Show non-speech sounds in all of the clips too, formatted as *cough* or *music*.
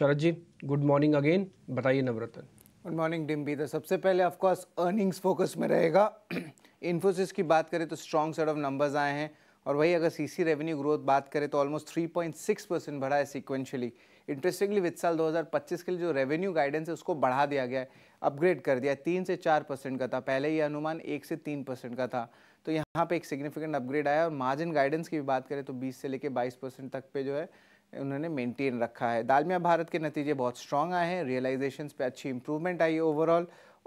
शरद ji good morning again बताइए Navratna good morning Dimpy तो सबसे पहले ऑफकोर्स अर्निंग्स फोकस में रहेगा इन्फोसिस *clears throat* की बात करें तो स्ट्रॉन्ग सेट ऑफ नंबर्स आए हैं और वही अगर सीसी रेवेन्यू ग्रोथ बात करें तो ऑलमोस्ट 3.6 परसेंट बढ़ा है सिक्वेंशियली इंटरेस्टिंगली वित्त साल 2025 के लिए जो रेवेन्यू गाइडेंस है उसको बढ़ा दिया गया है अपग्रेड कर दिया है तीन से चार परसेंट का था पहले ये अनुमान एक से तीन परसेंट का था तो यहाँ पे एक सिग्निफिकेंट अपग्रेड आया और मार्जिन गाइडेंस की बात करें तो बीस से लेकर बाईस परसेंट तक पे जो है उन्होंने मेंटेन रखा है दालमिया भारत के नतीजे बहुत स्ट्रॉन्ग आए हैं रियलाइजेशन पे अच्छी इंप्रूवमेंट आई है ओवरऑल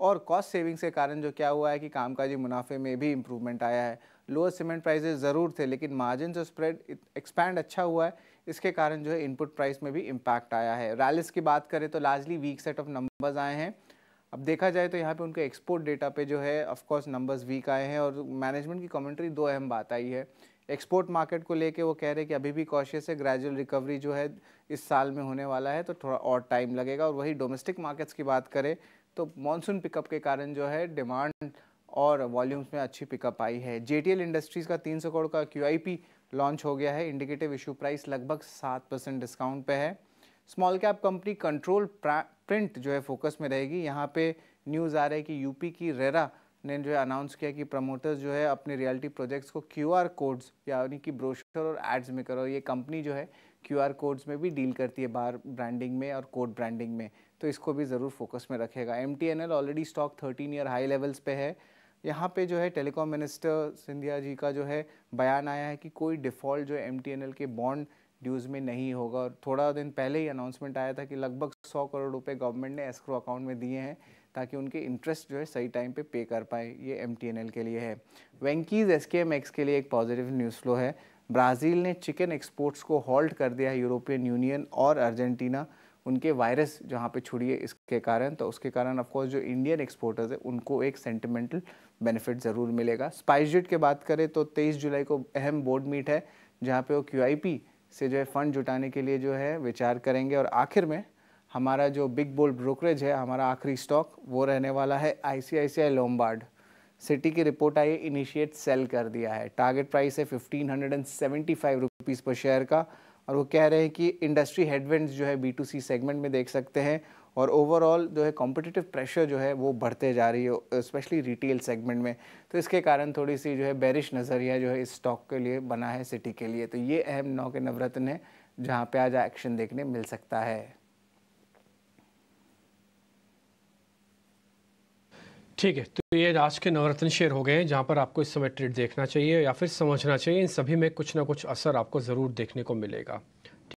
और कॉस्ट सेविंग्स के कारण जो क्या हुआ है कि कामकाजी मुनाफे में भी इंप्रूवमेंट आया है लोअर सीमेंट प्राइजेज ज़रूर थे लेकिन मार्जिन और स्प्रेड एक्सपैंड अच्छा हुआ है इसके कारण जो है इनपुट प्राइस में भी इम्पैक्ट आया है रैलिस की बात करें तो largely weak set of numbers आए हैं अब देखा जाए तो यहाँ पे उनके एक्सपोर्ट डेटा पे जो है ऑफ कोर्स नंबर्स वीक आए हैं और मैनेजमेंट की कमेंट्री दो अहम बात आई है एक्सपोर्ट मार्केट को लेके वो कह रहे हैं कि अभी भी कॉशियस है ग्रेजुअल रिकवरी जो है इस साल में होने वाला है तो थोड़ा और टाइम लगेगा और वही डोमेस्टिक मार्केट्स की बात करें तो मानसून पिकअप के कारण जो है डिमांड और वॉल्यूम्स में अच्छी पिकअप आई है जे इंडस्ट्रीज़ का तीन करोड़ का क्यू लॉन्च हो गया है इंडिकेटिव इशू प्राइस लगभग सात परसेंट डिस्काउंट पर है small cap company Control Print जो है फोकस में रहेगी यहाँ पे न्यूज़ आ रहा है कि यूपी की रेरा ने जो है अनाउंस किया कि प्रमोटर्स जो है अपने रियलिटी प्रोजेक्ट्स को क्यू आर कोड्स यानी कि ब्रोशर और एड्स में करो ये कंपनी जो है क्यू आर कोड्स में भी डील करती है बाहर ब्रांडिंग में और कोड ब्रांडिंग में तो इसको भी ज़रूर फोकस में रखेगा M T N L already stock thirteen year high levels पे है यहाँ पे जो है टेलीकॉम मिनिस्टर सिंधिया जी का जो है बयान आया है कि कोई डिफ़ॉल्ट जो एम टी एन एल के बॉन्ड ड्यूज़ में नहीं होगा और थोड़ा दिन पहले ही अनाउंसमेंट आया था कि लगभग सौ करोड़ रुपए गवर्नमेंट ने एस्क्रो अकाउंट में दिए हैं ताकि उनके इंटरेस्ट जो है सही टाइम पे पे कर पाए ये एम के लिए है वेंकीज़ एस के लिए एक पॉजिटिव न्यूज़ फ्लो है ब्राज़ील ने चिकन एक्सपोर्ट्स को हॉल्ट कर दिया है यूरोपियन यूनियन और अर्जेंटीना उनके वायरस जहाँ पे छुड़ी है इसके कारण तो उसके कारण ऑफकोर्स जो इंडियन एक्सपोर्टर्स है उनको एक सेंटिमेंटल बेनिफिट ज़रूर मिलेगा जेट की बात करें तो 23 जुलाई को अहम बोर्ड मीट है जहाँ पे वो क्यू से जो है फ़ंड जुटाने के लिए जो है विचार करेंगे और आखिर में हमारा जो बिग बोल ब्रोकरेज है हमारा आखिरी स्टॉक वो रहने वाला है I C I C I Lombard Citi की रिपोर्ट आई इनिशिएट सेल कर दिया है टारगेट प्राइस है fifteen hundred and seventy five rupees पर शेयर का और वो कह रहे हैं कि इंडस्ट्री हेडवेंड्स जो है बी टू सी सेगमेंट में देख सकते हैं और ओवरऑल जो है कॉम्पिटिटिव प्रेशर जो है वो बढ़ते जा रही है स्पेशली रिटेल सेगमेंट में तो इसके कारण थोड़ी सी जो है बैरिश नज़रिया जो है इस स्टॉक के लिए बना है सिटी के लिए तो ये अहम नौ के नवरत्न है जहाँ पे आज एक्शन देखने मिल सकता है ठीक है तो ये आज के नवरत्न शेयर हो गए हैं जहाँ पर आपको इस समय ट्रेड देखना चाहिए या फिर समझना चाहिए इन सभी में कुछ ना कुछ असर आपको ज़रूर देखने को मिलेगा